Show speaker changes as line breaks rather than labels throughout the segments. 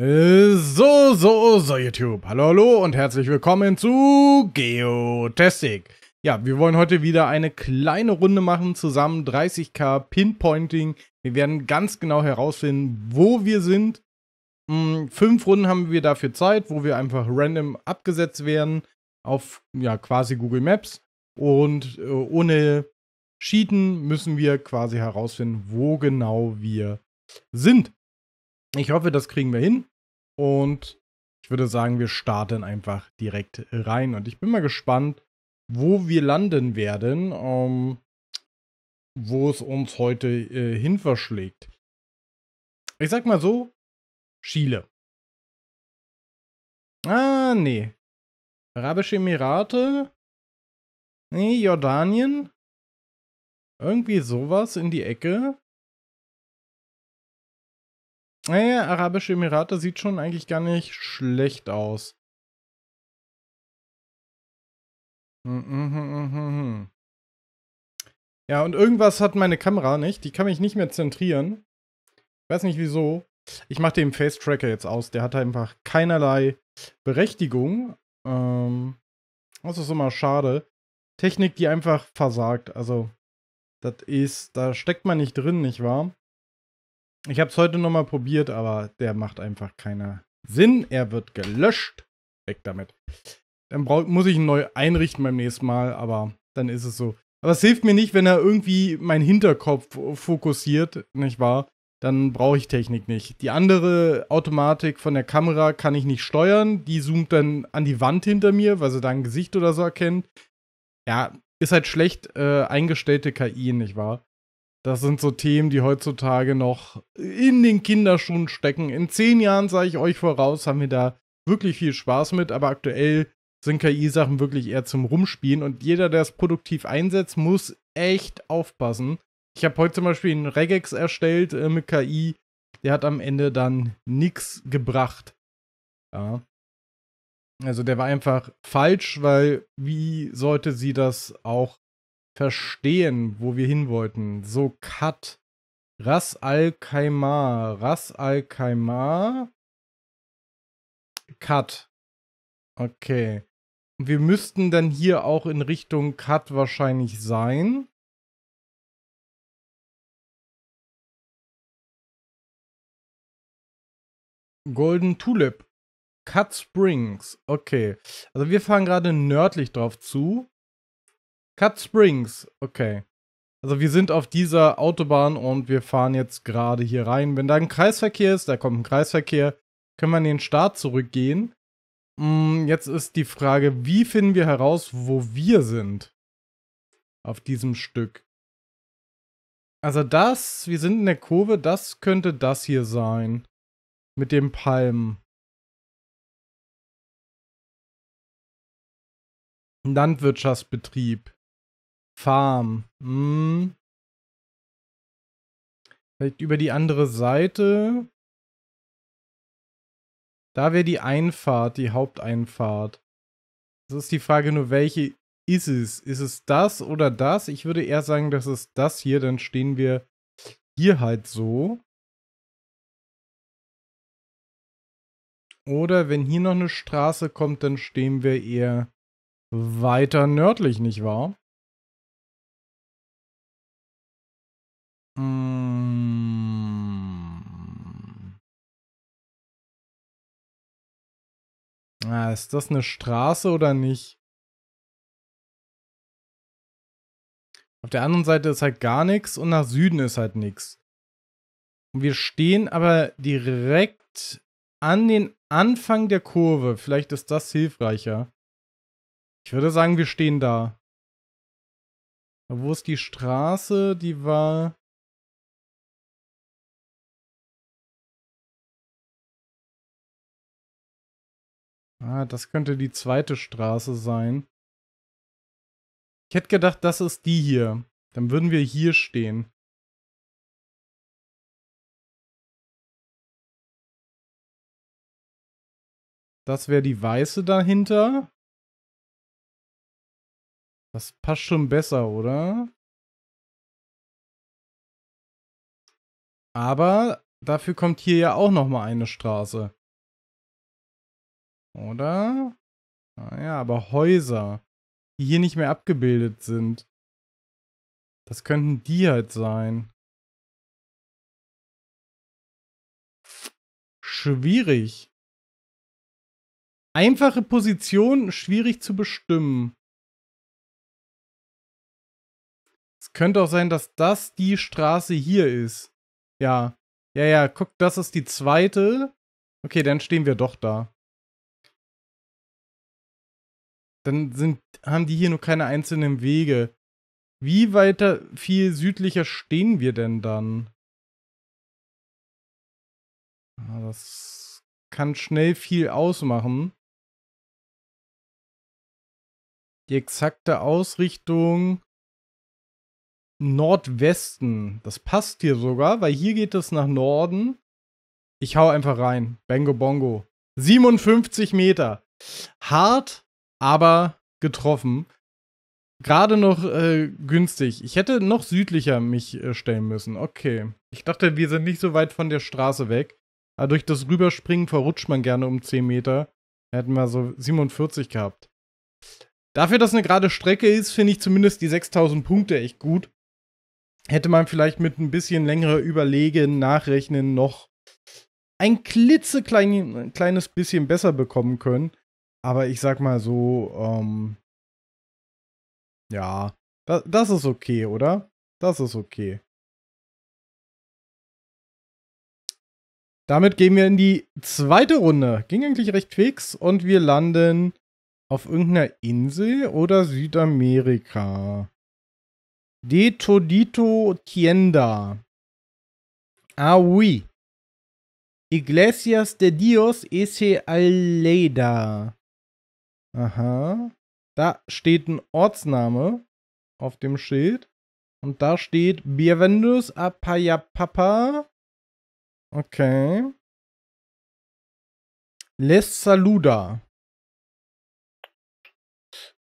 So, so, so, YouTube. Hallo, hallo und herzlich willkommen zu Geotastic. Ja, wir wollen heute wieder eine kleine Runde machen, zusammen 30k Pinpointing. Wir werden ganz genau herausfinden, wo wir sind. Mm, fünf Runden haben wir dafür Zeit, wo wir einfach random abgesetzt werden auf ja quasi Google Maps. Und äh, ohne Cheaten müssen wir quasi herausfinden, wo genau wir sind. Ich hoffe, das kriegen wir hin. Und ich würde sagen, wir starten einfach direkt rein. Und ich bin mal gespannt, wo wir landen werden, ähm, wo es uns
heute äh, hin verschlägt. Ich sag mal so, Chile. Ah, nee. Arabische Emirate? Nee, Jordanien? Irgendwie sowas in die Ecke? Naja, Arabische Emirate sieht schon eigentlich gar nicht schlecht aus. Hm, hm, hm, ja, und irgendwas hat meine Kamera
nicht. Die kann mich nicht mehr zentrieren. Ich weiß nicht wieso. Ich mache den Face Tracker jetzt aus. Der hat einfach keinerlei Berechtigung. Ähm, das ist immer schade. Technik, die einfach versagt. Also, das ist, da steckt man nicht drin, nicht wahr? Ich habe es heute nochmal probiert, aber der macht einfach keinen Sinn. Er wird gelöscht. Weg damit. Dann muss ich ihn neu einrichten beim nächsten Mal, aber dann ist es so. Aber es hilft mir nicht, wenn er irgendwie meinen Hinterkopf fokussiert, nicht wahr? Dann brauche ich Technik nicht. Die andere Automatik von der Kamera kann ich nicht steuern. Die zoomt dann an die Wand hinter mir, weil sie da ein Gesicht oder so erkennt. Ja, ist halt schlecht äh, eingestellte KI, nicht wahr? Das sind so Themen, die heutzutage noch in den Kinderschuhen stecken. In zehn Jahren, sage ich euch voraus, haben wir da wirklich viel Spaß mit, aber aktuell sind KI-Sachen wirklich eher zum Rumspielen und jeder, der es produktiv einsetzt, muss echt aufpassen. Ich habe heute zum Beispiel einen Regex erstellt äh, mit KI, der hat am Ende dann nichts gebracht. Ja. Also der war einfach falsch, weil wie sollte sie das auch verstehen, wo wir hin wollten. So, Cut. Ras Al-Khaimah. Ras Al-Khaimah.
Cut. Okay. Wir müssten dann hier auch in Richtung Cut wahrscheinlich sein. Golden Tulip. Cut Springs. Okay. Also wir fahren gerade nördlich
drauf zu. Cut Springs. Okay. Also wir sind auf dieser Autobahn und wir fahren jetzt gerade hier rein. Wenn da ein Kreisverkehr ist, da kommt ein Kreisverkehr, können wir in den Start zurückgehen. Mm, jetzt ist die Frage, wie finden wir heraus, wo wir sind? Auf diesem Stück.
Also das, wir sind in der Kurve, das könnte das hier sein. Mit dem Palmen. Landwirtschaftsbetrieb. Farm. Hm. Vielleicht über die andere Seite.
Da wäre die Einfahrt, die Haupteinfahrt. Das ist die Frage nur, welche ist es? Ist es das oder das? Ich würde eher sagen, das ist das hier. Dann stehen
wir hier halt so. Oder wenn hier noch eine Straße kommt, dann stehen wir eher weiter nördlich, nicht wahr? Hm. Ah, ist das eine Straße oder nicht? Auf der anderen Seite ist halt gar nichts und nach Süden
ist halt nichts. wir stehen aber direkt an den Anfang der Kurve. Vielleicht ist das hilfreicher. Ich würde sagen,
wir stehen da. Wo ist die Straße? Die war Ah, das könnte die zweite Straße sein. Ich hätte gedacht, das ist die hier. Dann würden wir hier stehen. Das wäre die weiße dahinter. Das passt schon besser, oder? Aber dafür kommt hier ja auch noch mal eine Straße. Oder? Naja, aber Häuser, die hier nicht mehr abgebildet sind. Das könnten die halt sein. Schwierig. Einfache Position, schwierig zu bestimmen. Es könnte auch sein, dass das die Straße hier ist. Ja. Ja, ja, guck, das ist die zweite. Okay, dann stehen wir doch da dann sind,
haben die hier nur keine einzelnen Wege. Wie weiter viel südlicher stehen wir
denn dann? Ah, das kann schnell viel ausmachen. Die exakte Ausrichtung Nordwesten.
Das passt hier sogar, weil hier geht es nach Norden. Ich hau einfach rein. Bango Bongo. 57 Meter. Hart, aber getroffen. Gerade noch äh, günstig. Ich hätte noch südlicher mich äh, stellen müssen. Okay. Ich dachte, wir sind nicht so weit von der Straße weg. Aber durch das Rüberspringen verrutscht man gerne um 10 Meter. Da hätten wir so 47 gehabt. Dafür, dass eine gerade Strecke ist, finde ich zumindest die 6000 Punkte echt gut. Hätte man vielleicht mit ein bisschen längerer Überlegen, Nachrechnen noch ein klitzekleines bisschen besser bekommen können. Aber ich sag mal so, ähm,
ja, das, das ist okay, oder? Das ist okay. Damit gehen wir in die zweite
Runde. Ging eigentlich recht fix und wir landen auf irgendeiner Insel oder Südamerika. De Todito Tienda.
Ah, oui. Iglesias de Dios ese Aleida. Aha. Da
steht ein Ortsname auf dem Schild. Und da steht Bienvenidos
a Papa. Okay. Les Saluda.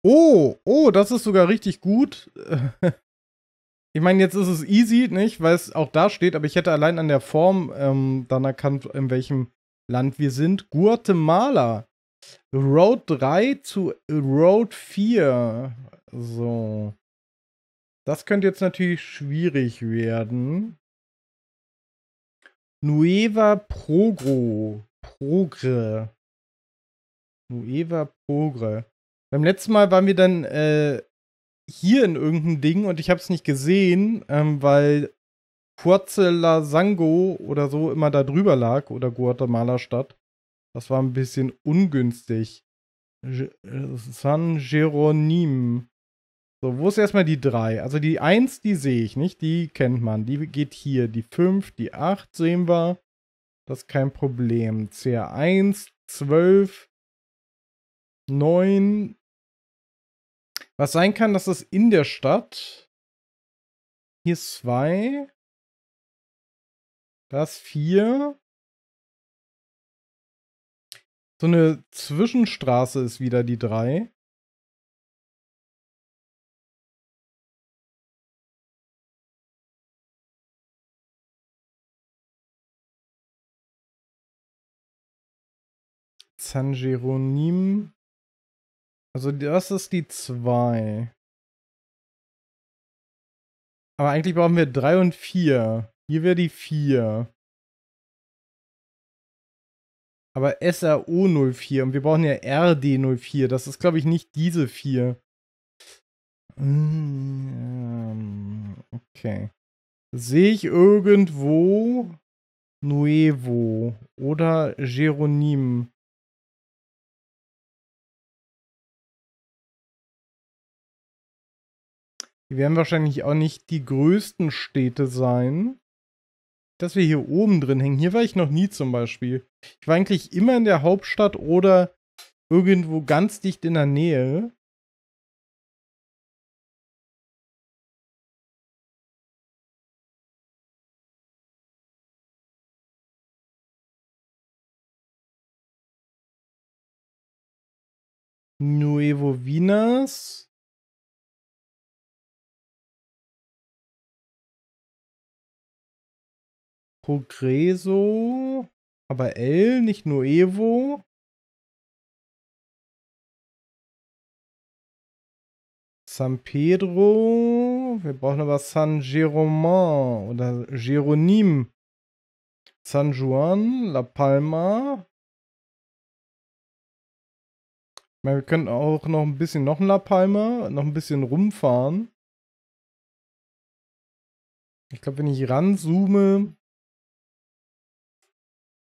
Oh,
oh, das ist sogar richtig gut. Ich meine, jetzt ist es easy, nicht, weil es auch da steht, aber ich hätte allein an der Form ähm, dann erkannt, in welchem Land wir sind. Guatemala. Road 3 zu Road 4. So. Das könnte jetzt natürlich schwierig werden. Nueva Progro. Progre. Nueva Progre. Beim letzten Mal waren wir dann äh, hier in irgendeinem Ding und ich habe es nicht gesehen, ähm, weil Puerto Sango oder so immer da drüber lag oder Guatemala Stadt. Das war ein bisschen ungünstig. San Jeronim. So, wo ist erstmal die 3? Also die 1, die sehe ich nicht, die kennt man. Die geht hier. Die 5, die 8 sehen wir. Das ist kein Problem. CR1,
12, 9. Was sein kann, dass es in der Stadt. Hier 2. Das 4. So eine Zwischenstraße ist wieder die 3. San Jeronim. Also das ist die 2. Aber eigentlich brauchen wir 3 und 4. Hier wäre die 4
aber SRO04 und wir brauchen ja RD04. Das ist, glaube ich, nicht diese vier. Mm, ähm, okay. Sehe
ich irgendwo Nuevo oder Jeronim? Die werden wahrscheinlich auch nicht die größten Städte
sein dass wir hier oben drin hängen. Hier war ich noch nie zum Beispiel. Ich war eigentlich immer
in der Hauptstadt oder irgendwo ganz dicht in der Nähe. Nuevo Vinas. Progreso, aber L, nicht nur Evo. San Pedro, wir brauchen aber San Jeroman
oder Jeronim. San Juan, La Palma.
Ich meine, wir könnten auch noch ein bisschen noch ein La Palma, noch ein bisschen rumfahren. Ich glaube, wenn ich ranzoome,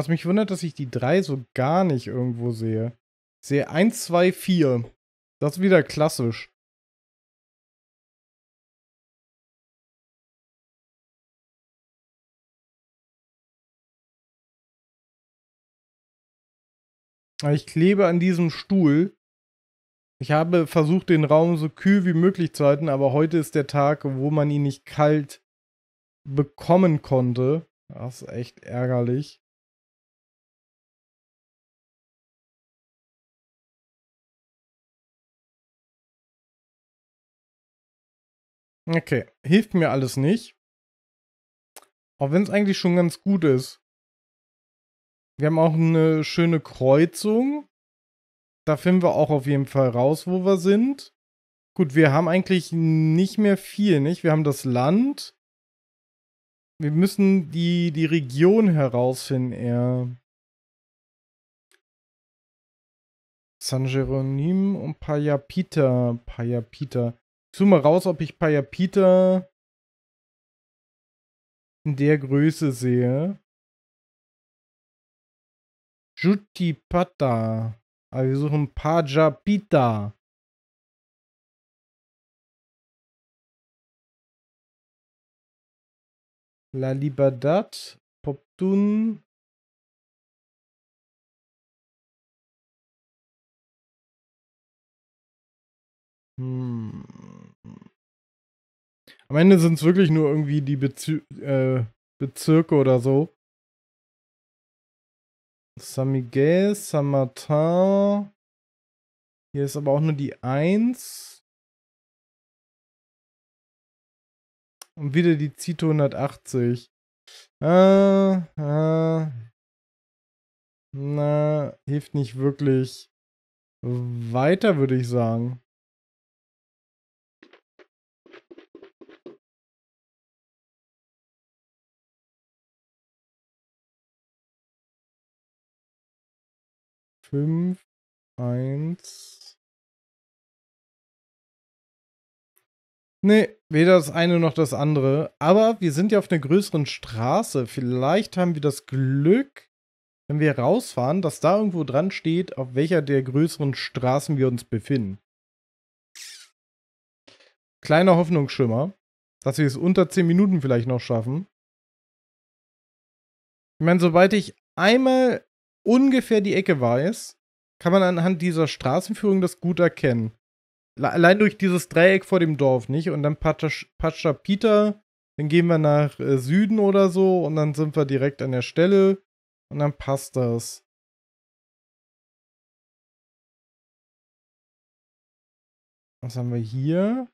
Was mich wundert, dass ich die drei so gar nicht irgendwo sehe.
Ich sehe 1, 2, 4. Das ist wieder klassisch. Ich klebe an diesem Stuhl. Ich habe versucht, den Raum so kühl wie möglich zu halten, aber heute ist der Tag, wo man ihn nicht kalt bekommen konnte. Das ist echt ärgerlich. Okay, hilft mir alles nicht. Auch wenn es eigentlich schon ganz
gut ist. Wir haben auch eine schöne Kreuzung. Da finden wir auch auf jeden Fall raus, wo wir sind. Gut, wir haben eigentlich nicht
mehr viel, nicht? Wir haben das Land. Wir müssen die, die Region herausfinden, eher.
San Jeronim und Payapita. Payapita. Ich suche mal raus, ob
ich Payapita in der Größe sehe. Jutipata. Aber wir suchen Pajapita. La Libertad, Poptun, Hm. Am Ende sind es wirklich nur irgendwie die Bezü äh, Bezirke oder so. San Miguel, San Martin. Hier ist aber auch nur die 1. Und wieder die Zito 180. Ah, ah. Na, hilft nicht wirklich weiter, würde ich sagen. 5, 1.
Nee, weder das eine noch das andere. Aber wir sind ja auf einer größeren Straße. Vielleicht haben wir das Glück, wenn wir rausfahren, dass da irgendwo dran steht, auf welcher der größeren Straßen wir uns befinden. Kleiner Hoffnungsschimmer, dass wir es unter 10 Minuten vielleicht noch schaffen. Ich meine, sobald ich einmal ungefähr die Ecke weiß, kann man anhand dieser Straßenführung das gut erkennen. Allein durch dieses Dreieck vor dem Dorf, nicht? Und dann Patscha Peter, dann gehen wir nach äh, Süden oder so und dann sind wir
direkt an der Stelle und dann passt das. Was haben wir hier?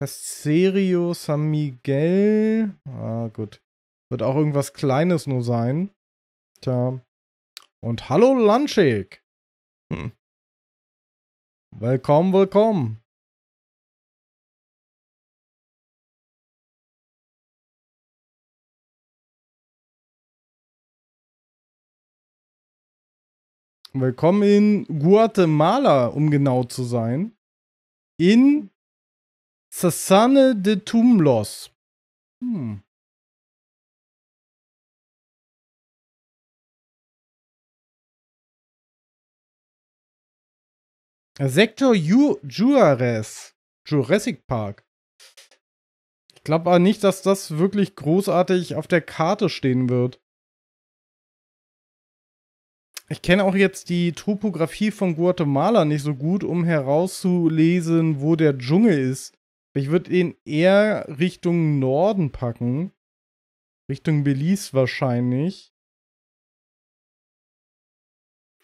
Caserio San Miguel. Ah, gut. Wird auch irgendwas Kleines nur
sein. Tja. Und hallo Lunchig. Hm. Willkommen, willkommen. Willkommen in Guatemala, um genau zu sein. In Sassane de Tumlos. Hm. Sektor Ju Juarez, Jurassic Park.
Ich glaube aber nicht, dass das wirklich großartig auf der Karte stehen wird. Ich kenne auch jetzt die Topografie von Guatemala nicht so gut, um herauszulesen, wo der Dschungel ist. Ich würde ihn eher Richtung Norden packen. Richtung Belize wahrscheinlich.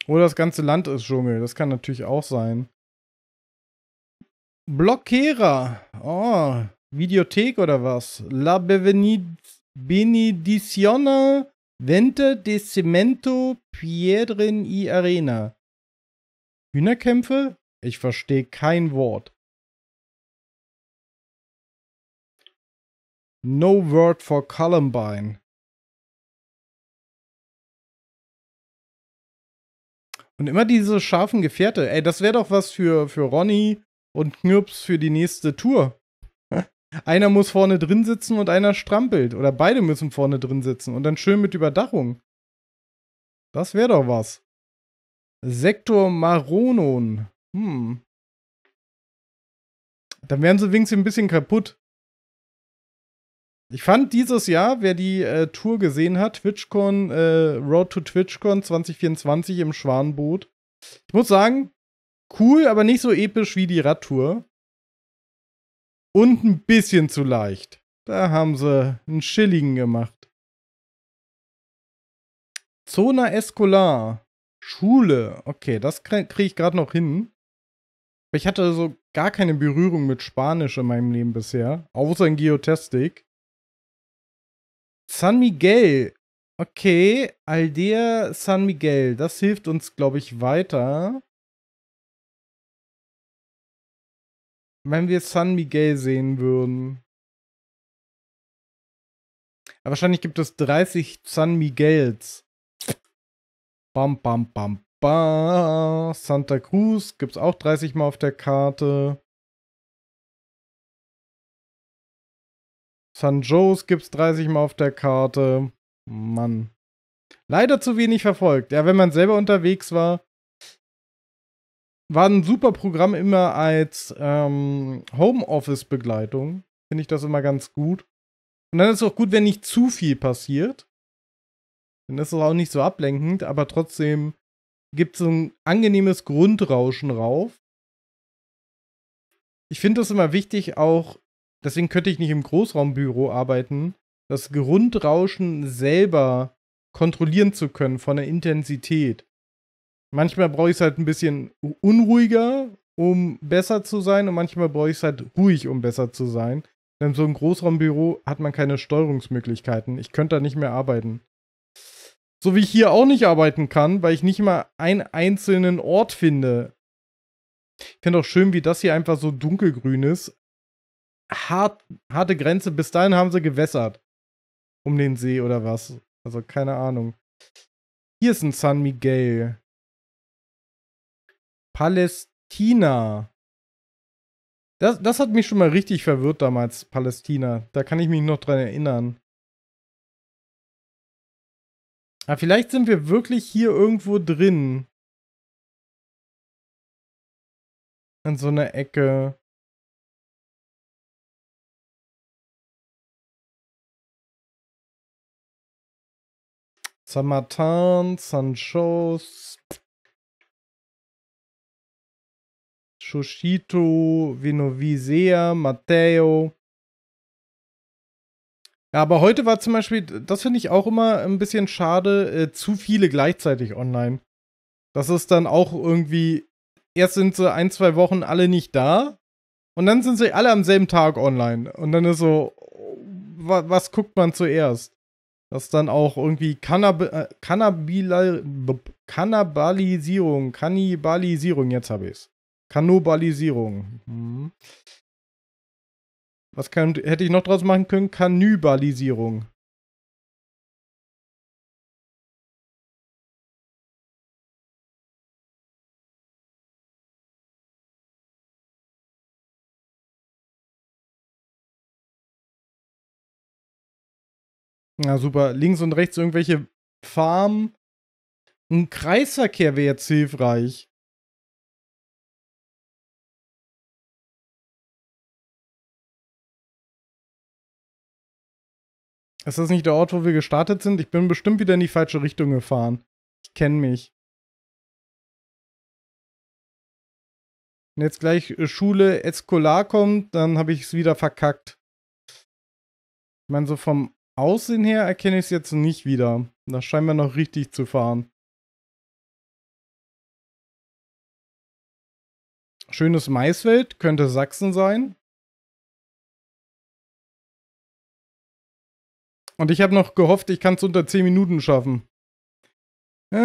Oder das ganze Land ist Dschungel. Das kann natürlich auch sein. Blockera. Oh,
Videothek oder was? La Benedizione Vente de Cemento Piedrin y Arena.
Hühnerkämpfe? Ich verstehe kein Wort. No Word for Columbine. Und immer diese scharfen Gefährte.
Ey, das wäre doch was für, für Ronny und Knirps für die nächste Tour. Einer muss vorne drin sitzen und einer strampelt. Oder beide müssen vorne drin sitzen. Und dann schön mit
Überdachung. Das wäre doch was. Sektor Maronon. Hm. Dann wären sie wenigstens ein bisschen kaputt.
Ich fand dieses Jahr, wer die äh, Tour gesehen hat, TwitchCon, äh, Road to TwitchCon 2024 im Schwanboot. Ich muss sagen, cool, aber nicht so episch wie die Radtour. Und ein bisschen zu leicht. Da haben sie einen Schilligen gemacht. Zona Escolar. Schule. Okay, das kriege ich gerade noch hin. ich hatte so gar keine Berührung mit Spanisch in meinem Leben bisher. Außer in Geotastic. San Miguel. Okay, Aldea San Miguel. Das hilft uns, glaube ich, weiter.
Wenn wir San Miguel sehen würden. Aber wahrscheinlich gibt es 30 San
Miguels. Bam, bam, bam, bam. Santa Cruz gibt es auch 30 Mal auf der Karte. San Joe's gibt es 30 Mal auf der Karte. Mann. Leider zu wenig verfolgt. Ja, wenn man selber unterwegs war, war ein super Programm immer als ähm, Homeoffice-Begleitung. Finde ich das immer ganz gut. Und dann ist es auch gut, wenn nicht zu viel passiert. Dann ist es auch nicht so ablenkend, aber trotzdem gibt es so ein angenehmes Grundrauschen rauf. Ich finde es immer wichtig, auch Deswegen könnte ich nicht im Großraumbüro arbeiten. Das Grundrauschen selber kontrollieren zu können von der Intensität. Manchmal brauche ich es halt ein bisschen unruhiger, um besser zu sein, und manchmal brauche ich es halt ruhig, um besser zu sein. Denn so im Großraumbüro hat man keine Steuerungsmöglichkeiten. Ich könnte da nicht mehr arbeiten. So wie ich hier auch nicht arbeiten kann, weil ich nicht mal einen einzelnen Ort finde. Ich finde auch schön, wie das hier einfach so dunkelgrün ist hart, harte Grenze. Bis dahin haben sie gewässert. Um den See oder was. Also keine
Ahnung. Hier ist ein San Miguel. Palästina. Das, das hat mich schon mal richtig verwirrt damals, Palästina. Da kann ich mich noch dran erinnern. Aber ah, vielleicht sind wir wirklich hier irgendwo drin. An so einer Ecke. Saint-Martin, Sancho,
Shushito, Vinovisea, Matteo. Ja, aber heute war zum Beispiel, das finde ich auch immer ein bisschen schade, äh, zu viele gleichzeitig online. Das ist dann auch irgendwie, erst sind sie ein, zwei Wochen alle nicht da und dann sind sie alle am selben Tag online. Und dann ist so, oh, was, was guckt man zuerst? dass dann auch irgendwie Cannab äh, Cannabalisierung, Cannibalisierung, Kannibalisierung, jetzt habe ich es. Kannibalisierung. Mhm. Was
kann, hätte ich noch draus machen können? Kannibalisierung. Ja, super. Links und rechts irgendwelche Farmen. Ein Kreisverkehr wäre jetzt hilfreich. Ist das nicht der Ort, wo wir gestartet sind? Ich bin bestimmt wieder in die falsche Richtung gefahren. Ich kenne mich.
Wenn jetzt gleich äh, Schule Escolar kommt, dann habe ich es wieder verkackt.
Ich meine, so vom Aussehen her erkenne ich es jetzt nicht wieder. Da scheinen wir noch richtig zu fahren. Schönes Maisfeld könnte Sachsen sein. Und ich habe noch gehofft, ich kann es unter 10 Minuten schaffen. Äh.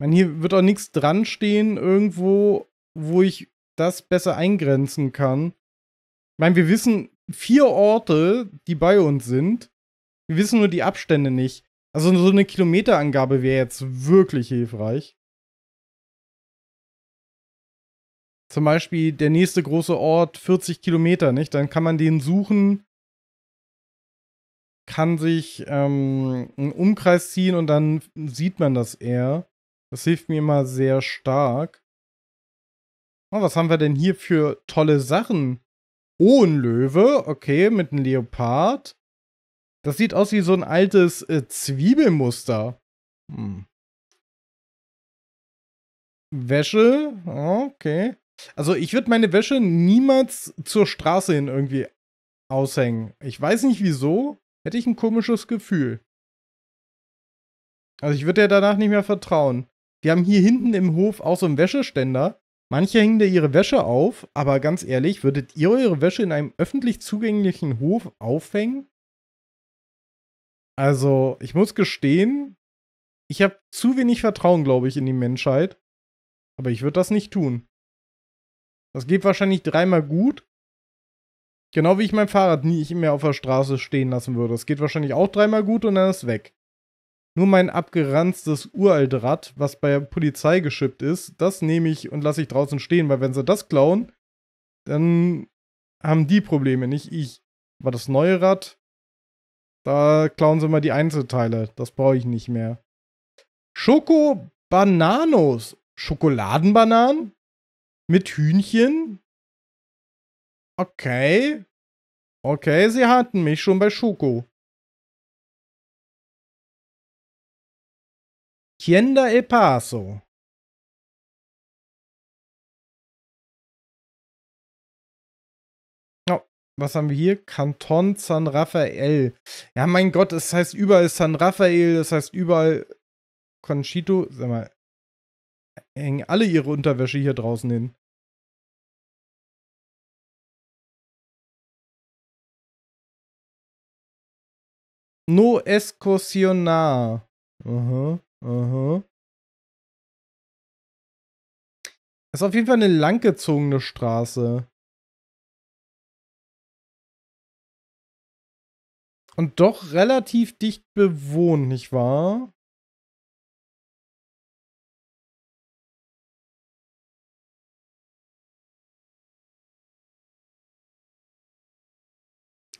Man, hier wird auch nichts dran stehen irgendwo, wo ich das besser eingrenzen kann meine, wir wissen vier Orte, die bei uns sind. Wir wissen nur die Abstände nicht. Also so eine Kilometerangabe wäre jetzt wirklich hilfreich. Zum Beispiel der nächste große Ort 40 Kilometer, nicht? Dann kann man den suchen, kann sich ähm, einen Umkreis ziehen und dann sieht man das eher. Das hilft mir immer sehr stark. Oh, was haben wir denn hier für tolle Sachen? Oh, ein Löwe, okay, mit einem Leopard. Das sieht aus wie so ein altes äh, Zwiebelmuster. Hm. Wäsche, okay. Also ich würde meine Wäsche niemals zur Straße hin irgendwie aushängen. Ich weiß nicht wieso, hätte ich ein komisches Gefühl. Also ich würde ja danach nicht mehr vertrauen. Die haben hier hinten im Hof auch so einen Wäscheständer. Manche hängen da ihre Wäsche auf, aber ganz ehrlich, würdet ihr eure Wäsche in einem öffentlich zugänglichen Hof aufhängen? Also, ich muss gestehen, ich habe zu wenig Vertrauen, glaube ich, in die Menschheit. Aber ich würde das nicht tun. Das geht wahrscheinlich dreimal gut. Genau wie ich mein Fahrrad nie mehr auf der Straße stehen lassen würde. Das geht wahrscheinlich auch dreimal gut und dann ist es weg. Nur mein abgeranztes Uraltrad, was bei der Polizei geschippt ist, das nehme ich und lasse ich draußen stehen, weil wenn sie das klauen, dann haben die Probleme, nicht ich. Aber das neue Rad, da klauen sie mal die Einzelteile. Das brauche ich nicht mehr. Schokobananos. Schokoladenbananen? Mit
Hühnchen? Okay. Okay, sie hatten mich schon bei Schoko. Tienda El Paso. Oh, was haben wir hier? Kanton San
Rafael. Ja, mein Gott, es heißt überall San Rafael, es heißt überall
Conchito. Sag mal, hängen alle ihre Unterwäsche hier draußen hin. No Escosionar. Aha. Uh -huh. Aha. Mhm. Das ist auf jeden Fall eine langgezogene Straße. Und doch relativ dicht bewohnt, nicht wahr?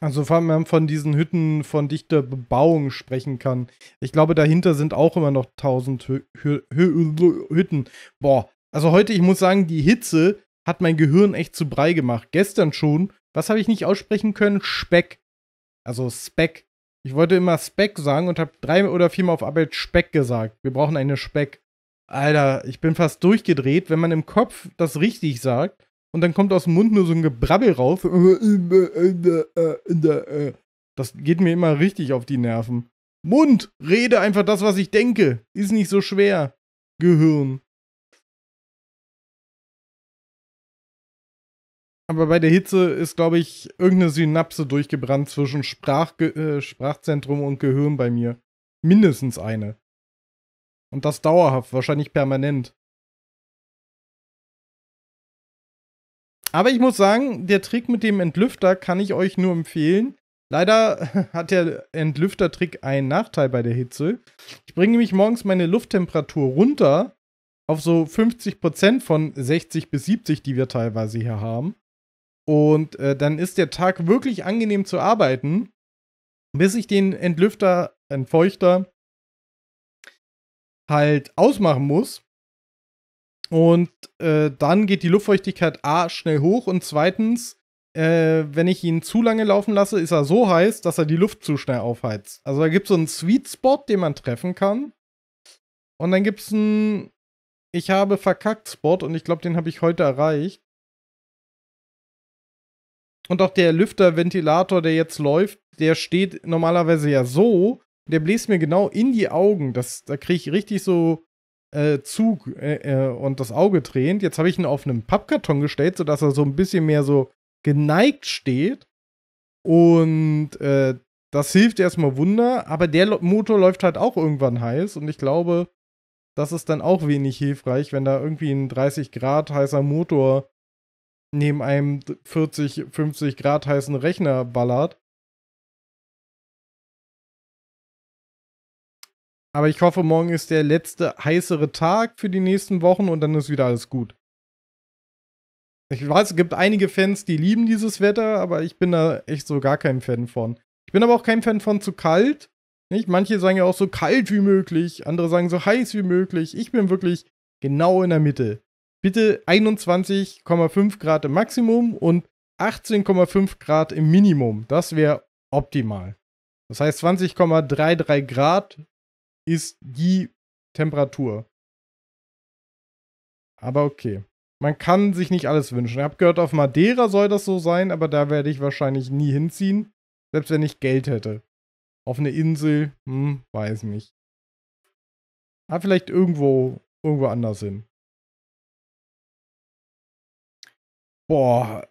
Also vor allem wenn
man von diesen Hütten von dichter Bebauung sprechen kann. Ich glaube, dahinter sind auch immer noch tausend Hütten. Boah, also heute, ich muss sagen, die Hitze hat mein Gehirn echt zu Brei gemacht. Gestern schon, was habe ich nicht aussprechen können? Speck. Also Speck. Ich wollte immer Speck sagen und habe drei oder viermal auf Arbeit Speck gesagt. Wir brauchen eine Speck. Alter, ich bin fast durchgedreht. Wenn man im Kopf das richtig sagt, und dann kommt aus dem Mund nur so ein Gebrabbel rauf. Das geht mir immer richtig auf die Nerven. Mund, rede einfach das, was ich denke. Ist
nicht so schwer. Gehirn. Aber bei der Hitze ist, glaube ich, irgendeine Synapse durchgebrannt zwischen
Sprachge äh, Sprachzentrum und Gehirn bei mir. Mindestens eine. Und das dauerhaft, wahrscheinlich permanent. Aber ich muss sagen, der Trick mit dem Entlüfter kann ich euch nur empfehlen. Leider hat der Entlüftertrick einen Nachteil bei der Hitze. Ich bringe nämlich morgens meine Lufttemperatur runter auf so 50% von 60 bis 70, die wir teilweise hier haben. Und äh, dann ist der Tag wirklich angenehm zu arbeiten, bis ich den Entlüfter, Entfeuchter halt ausmachen muss. Und äh, dann geht die Luftfeuchtigkeit A schnell hoch und zweitens, äh, wenn ich ihn zu lange laufen lasse, ist er so heiß, dass er die Luft zu schnell aufheizt. Also da gibt es so einen Sweet Spot, den man treffen kann. Und dann gibt es einen Ich habe verkackt Spot und ich glaube, den habe ich heute erreicht. Und auch der Lüfterventilator, der jetzt läuft, der steht normalerweise ja so. Der bläst mir genau in die Augen. Das, da kriege ich richtig so äh, Zug äh, äh, und das Auge drehend. Jetzt habe ich ihn auf einem Pappkarton gestellt, sodass er so ein bisschen mehr so geneigt steht. Und äh, das hilft erstmal Wunder, aber der Motor läuft halt auch irgendwann heiß und ich glaube, das ist dann auch wenig hilfreich, wenn da irgendwie ein 30 Grad heißer Motor
neben einem 40, 50 Grad heißen Rechner ballert. Aber ich hoffe, morgen ist der letzte heißere Tag für die nächsten Wochen und dann ist wieder alles gut.
Ich weiß, es gibt einige Fans, die lieben dieses Wetter, aber ich bin da echt so gar kein Fan von. Ich bin aber auch kein Fan von zu kalt. Nicht? Manche sagen ja auch so kalt wie möglich, andere sagen so heiß wie möglich. Ich bin wirklich genau in der Mitte. Bitte 21,5 Grad im Maximum und 18,5 Grad im Minimum. Das wäre optimal. Das heißt, 20,33 Grad ist die Temperatur. Aber okay. Man kann sich nicht alles wünschen. Ich habe gehört, auf Madeira soll das so sein, aber da werde ich wahrscheinlich nie hinziehen. Selbst wenn
ich Geld hätte. Auf eine Insel, hm, weiß nicht. Aber vielleicht irgendwo, irgendwo anders hin. Boah.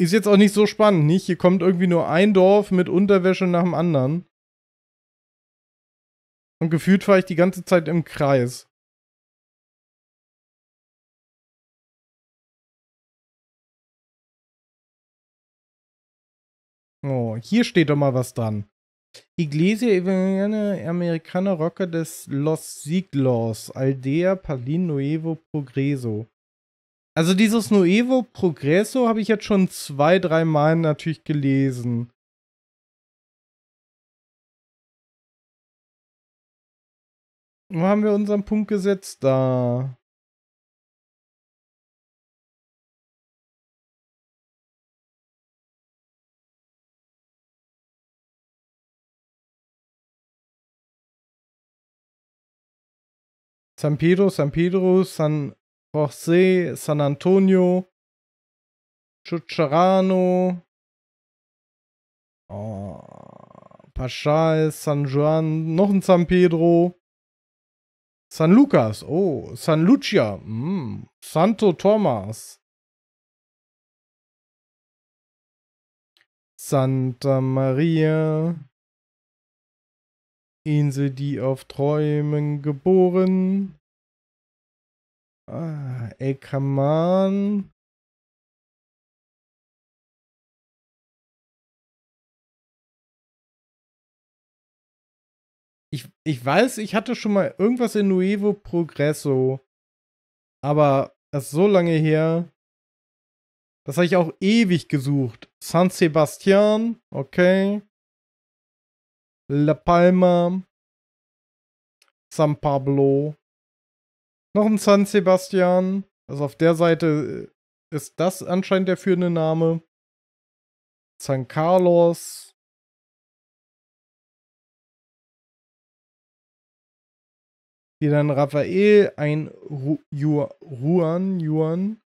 Ist jetzt auch nicht so spannend, nicht? Hier kommt irgendwie nur ein Dorf mit Unterwäsche nach dem anderen. Und gefühlt war ich die ganze Zeit im Kreis. Oh, hier steht doch mal was dran. Iglesia Evangeliana Americana Roca des Los
Siglos, Aldea Palin Nuevo Progreso. Also dieses
Nuevo Progreso habe ich jetzt schon zwei, drei Mal natürlich gelesen. Wo haben wir unseren Punkt gesetzt? Da. San Pedro, San Pedro, San Jose, San Antonio,
Chucharano, oh, Paschal, San Juan, noch ein San Pedro.
San Lucas, oh, San Lucia, mm, Santo Tomas. Santa Maria, Insel, die auf Träumen geboren. Ah, El ich weiß, ich hatte schon mal irgendwas in Nuevo Progresso, aber das ist so lange her. Das habe ich auch ewig gesucht. San Sebastian, okay. La Palma. San Pablo. Noch ein San Sebastian. Also auf der Seite äh, ist das anscheinend der führende Name. San Carlos. die dann Raphael ein Ru Juan, Juan.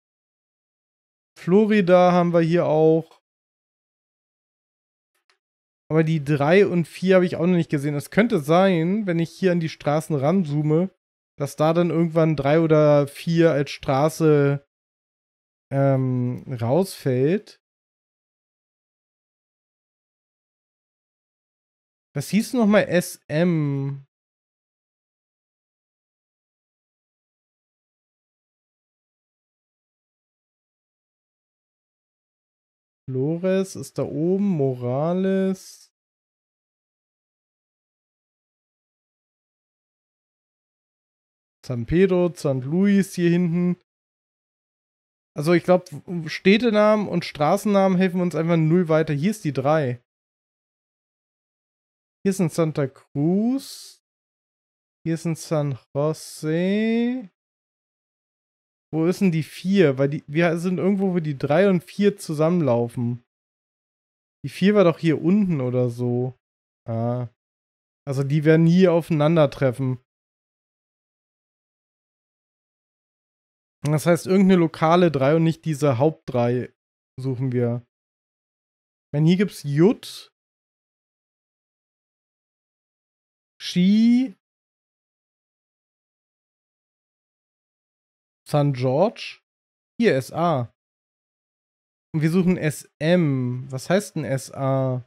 Florida haben wir hier auch. Aber die 3 und 4 habe ich auch noch nicht gesehen. Es könnte sein, wenn ich hier an die Straßen ranzoome, dass da dann irgendwann 3 oder 4 als Straße
ähm, rausfällt. Was hieß nochmal SM? Flores ist da oben, Morales. San Pedro, San Luis hier hinten. Also ich
glaube, Städtenamen und Straßennamen helfen uns einfach null weiter. Hier ist die 3.
Hier ist ein Santa Cruz. Hier ist ein San Jose. Wo ist denn die 4? Weil die, wir
sind irgendwo, wo die 3 und 4 zusammenlaufen. Die 4 war doch hier unten
oder so. Ah. Also die werden nie aufeinandertreffen. Das heißt, irgendeine lokale 3 und nicht diese Haupt 3 suchen wir. Ich meine, hier gibt es Jut, Shi, San George. Hier, SA. Und wir suchen SM. Was heißt denn SA?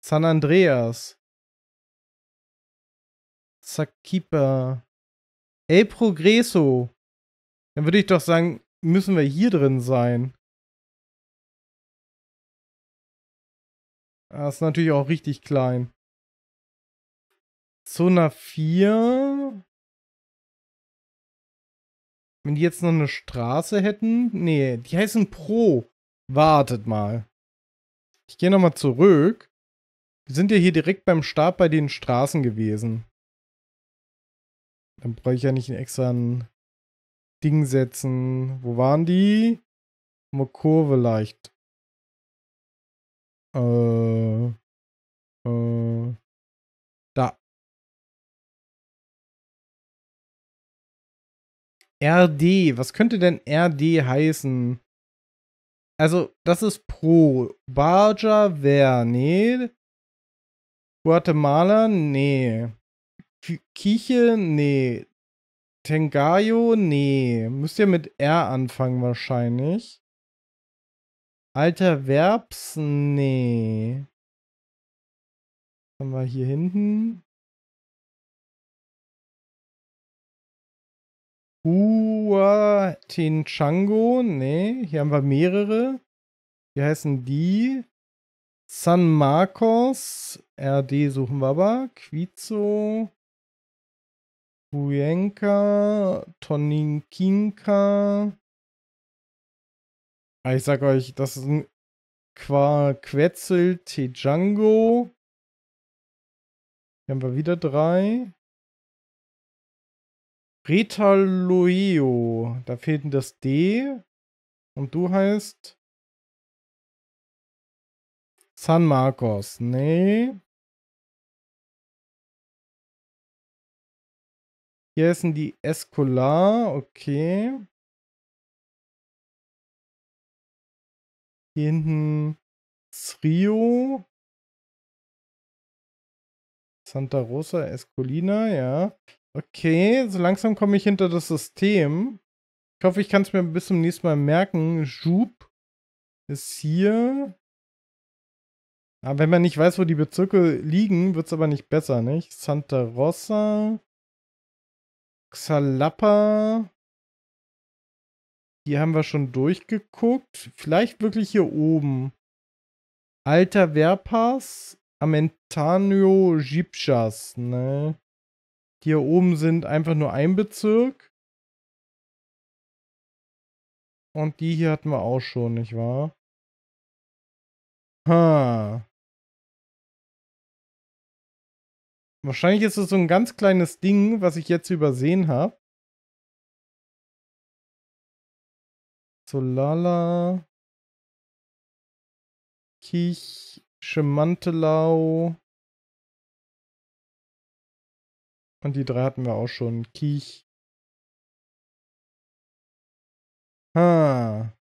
San Andreas. Sakipa. El Progreso. Dann würde ich doch sagen, müssen wir hier drin sein. Das ah, ist natürlich auch richtig klein. Zona 4. Wenn die jetzt noch eine Straße hätten. Nee,
die heißen Pro. Wartet mal. Ich gehe nochmal zurück. Wir sind ja hier direkt beim Start bei den Straßen gewesen. Dann brauche ich ja nicht einen extra Ding setzen. Wo waren die?
Mal Kurve leicht. Äh. Äh. RD. Was könnte denn RD heißen?
Also, das ist pro. Barja Verne. Guatemala? Nee. Kiche? Nee. Tengayo? Nee. Müsst ihr mit R anfangen wahrscheinlich.
Alter Verbs? Nee. Was haben wir hier hinten? Huatenchango. Nee,
hier haben wir mehrere. Wie heißen die? San Marcos. RD suchen wir aber. Quizo. Buenka. Toninkinka.
Ah, ich sag euch, das ist ein Qua Quetzel Tejango. Hier haben wir wieder drei. Retaloeo. Da fehlt das D. Und du heißt San Marcos. Nee. Hier ist die Escolar. Okay. Hier hinten Srio. Santa Rosa Escolina, ja. Okay,
so langsam komme ich hinter das System. Ich hoffe, ich kann es mir bis zum nächsten Mal merken. Schub ist hier. Aber ah, wenn man nicht weiß, wo die Bezirke liegen, wird es aber nicht besser, nicht? Santa Rosa, Xalapa. Hier haben wir schon durchgeguckt. Vielleicht wirklich hier oben. Alter Verpas, Amentanio Gipschas, ne? Hier oben sind einfach
nur ein Bezirk. Und die hier hatten wir auch schon, nicht wahr? Ha. Wahrscheinlich ist es so ein ganz kleines Ding, was ich jetzt übersehen habe. Solala. Kich, Schemantelau. Und die drei hatten wir auch schon. Kiech. Ha.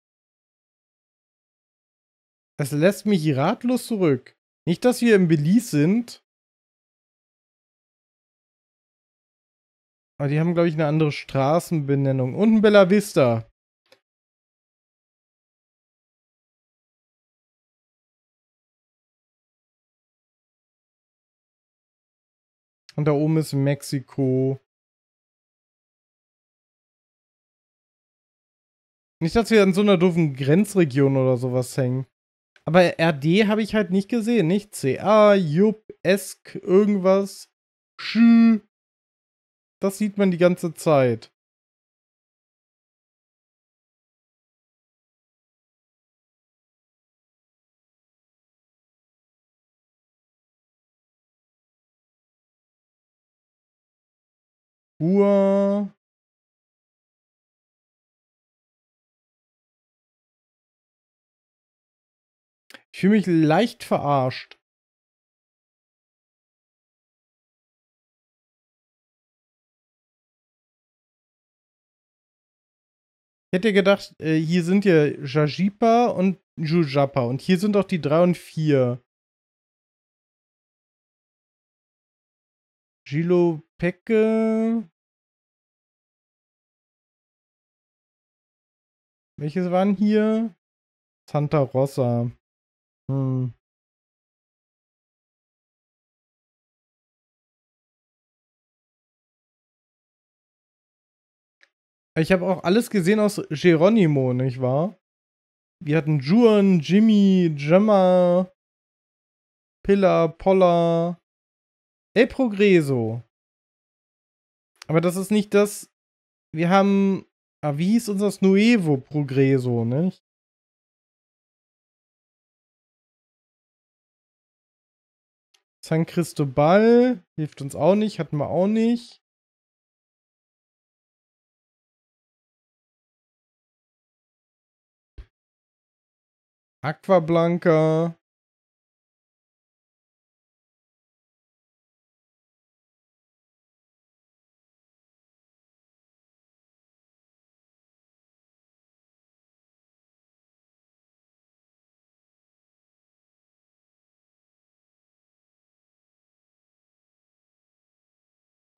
Es lässt mich ratlos zurück. Nicht, dass wir im Belize sind. Aber die haben, glaube ich, eine andere Straßenbenennung. Und ein Bella Vista. Und da oben ist Mexiko. Nicht, dass wir in so einer
doofen Grenzregion oder sowas hängen. Aber RD habe ich halt nicht gesehen, nicht? CA,
Jupp, Esk, irgendwas. Schü. Das sieht man die ganze Zeit. Figur. Ich fühle mich leicht verarscht. Ich hätte gedacht, äh, hier sind ja Jajipa und Jujapa und hier sind auch die 3 und 4. Gilo picke. Welches waren hier? Santa Rosa. Hm. Ich habe auch alles gesehen aus Geronimo, nicht wahr? Wir hatten Juan, Jimmy, Gemma, Pilla, Polla, El Progreso. Aber das ist nicht das. Wir haben Ah, wie hieß unser Nuevo Progreso, nicht? San Cristobal hilft uns auch nicht, hatten wir auch nicht. Aquablanca.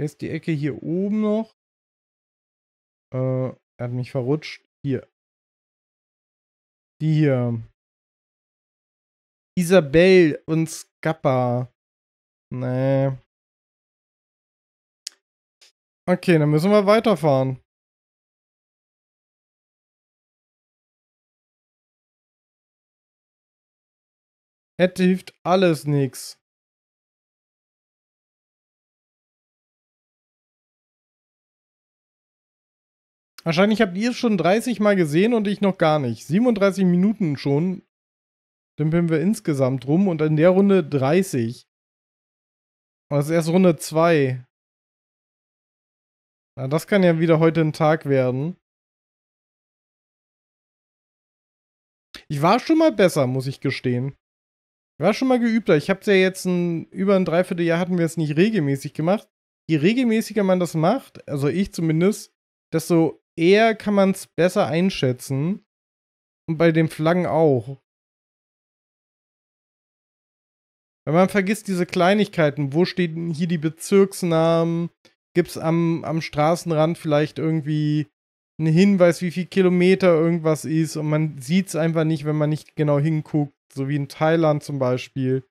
ist die Ecke hier oben noch. Äh, er hat mich verrutscht. Hier. Die hier. Isabel und Scappa. Nee. Okay, dann müssen wir weiterfahren. Hätte hilft alles nichts. Wahrscheinlich habt ihr es schon 30 Mal gesehen und ich noch gar nicht.
37 Minuten schon dümpeln wir insgesamt rum und in der Runde 30.
Und das ist erst Runde 2. Na, das kann ja wieder heute ein Tag werden.
Ich war schon mal besser, muss ich gestehen. Ich war schon mal geübter. Ich hab's ja jetzt ein, über ein Dreivierteljahr hatten wir es nicht regelmäßig gemacht. Je regelmäßiger man das macht, also ich zumindest, desto eher kann man es besser einschätzen. Und bei den Flaggen auch. Wenn man vergisst diese Kleinigkeiten, wo stehen hier die Bezirksnamen? Gibt es am, am Straßenrand vielleicht irgendwie einen Hinweis, wie viel Kilometer irgendwas ist? Und man sieht es einfach nicht, wenn man nicht genau hinguckt, so wie in Thailand zum Beispiel.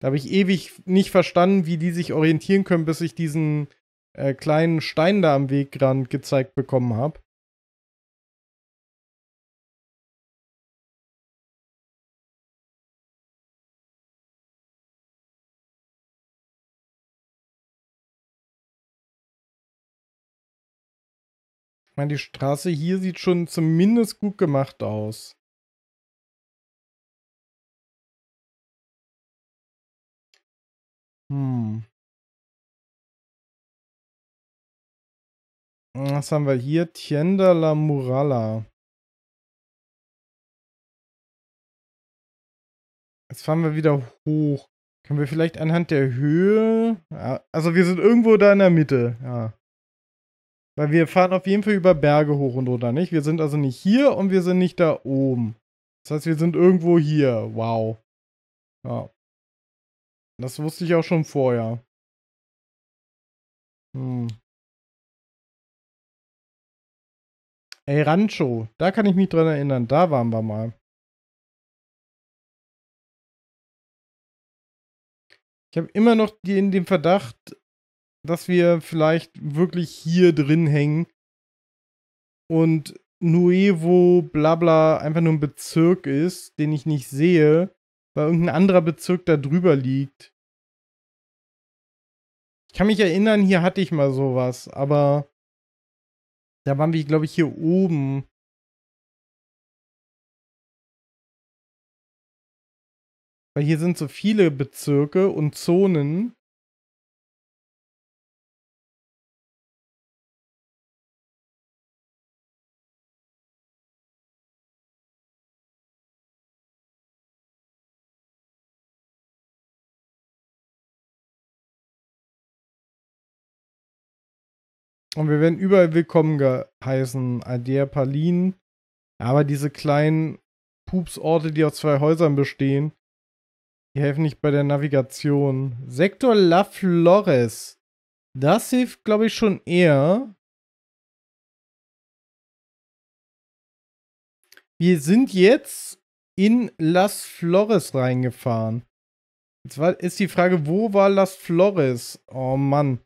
Da habe ich ewig nicht verstanden, wie die sich orientieren können, bis ich diesen äh, kleinen
Stein da am Wegrand gezeigt bekommen habe. Ich meine, die Straße hier sieht schon zumindest gut gemacht aus. Hm. Was haben wir hier? Tienda la Muralla. Jetzt fahren wir wieder hoch. Können wir vielleicht anhand der Höhe... Ja, also wir sind
irgendwo da in der Mitte, ja. Weil wir fahren auf jeden Fall über Berge hoch und runter, nicht? Wir sind also nicht hier und wir sind nicht
da oben. Das heißt, wir sind irgendwo hier. Wow. Ja. Das wusste ich auch schon vorher. Hm. Ey, Rancho, da kann ich mich dran erinnern, da waren wir mal. Ich habe immer noch die, in dem Verdacht, dass wir vielleicht wirklich
hier drin hängen und Nuevo Blabla einfach nur ein Bezirk ist, den ich nicht sehe, weil irgendein anderer Bezirk da drüber
liegt. Ich kann mich erinnern, hier hatte ich mal sowas, aber da waren wir, glaube ich, hier oben. Weil hier sind so viele Bezirke und Zonen. Und wir werden überall willkommen geheißen. Adair Palin. Aber diese
kleinen Pupsorte, die aus zwei Häusern bestehen, die helfen nicht bei der
Navigation. Sektor La Flores. Das hilft, glaube ich, schon eher. Wir sind jetzt in Las Flores reingefahren. Jetzt ist die Frage, wo war Las Flores? Oh Mann.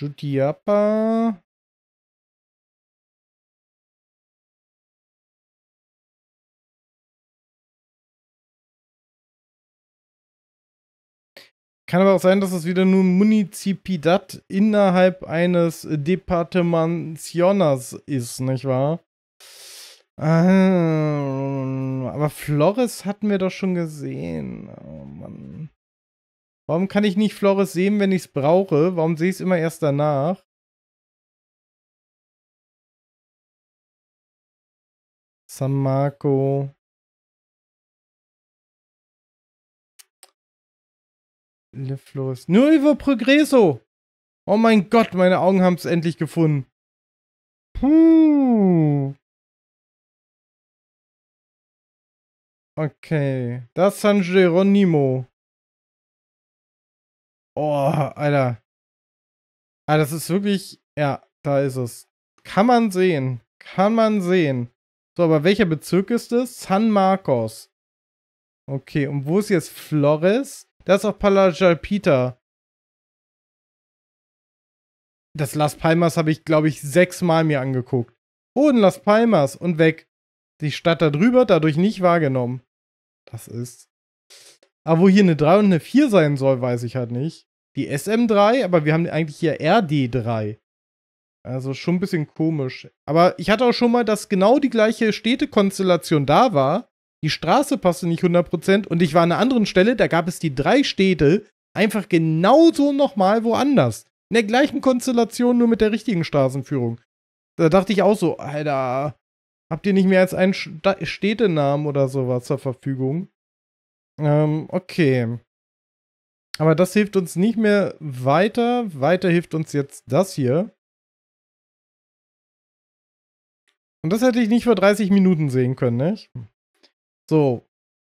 Jutiapa. Kann aber auch sein, dass es wieder nur Municipidad
innerhalb eines Departementionas ist, nicht wahr? Ah, aber Flores hatten wir doch schon gesehen.
Oh Mann. Warum kann ich nicht Flores sehen, wenn ich es brauche? Warum sehe ich es immer erst danach? San Marco. Le Flores. Nuevo Progreso! Oh mein Gott, meine Augen haben es endlich gefunden. Puh. Okay. Das San Geronimo. Oh, Alter.
Ah, das ist wirklich. Ja, da ist es. Kann man sehen. Kann man sehen. So, aber welcher Bezirk ist es? San Marcos. Okay, und wo ist jetzt Flores? Das ist auch Palajalpita. Das Las Palmas habe ich, glaube ich, sechsmal mir angeguckt. Oh, Las Palmas und weg. Die Stadt da drüber dadurch nicht wahrgenommen. Das ist. Aber ah, wo hier eine 3 und eine 4 sein soll, weiß ich halt nicht die SM3, aber wir haben eigentlich hier RD3. Also schon ein bisschen komisch. Aber ich hatte auch schon mal, dass genau die gleiche Städtekonstellation da war. Die Straße passte nicht 100% und ich war an einer anderen Stelle, da gab es die drei Städte einfach genauso nochmal woanders. In der gleichen Konstellation, nur mit der richtigen Straßenführung. Da dachte ich auch so, Alter, habt ihr nicht mehr als einen Städtenamen oder sowas zur Verfügung? Ähm, okay. Aber das hilft uns nicht mehr weiter. Weiter hilft uns jetzt das hier. Und das hätte ich nicht vor 30 Minuten sehen können, nicht? So.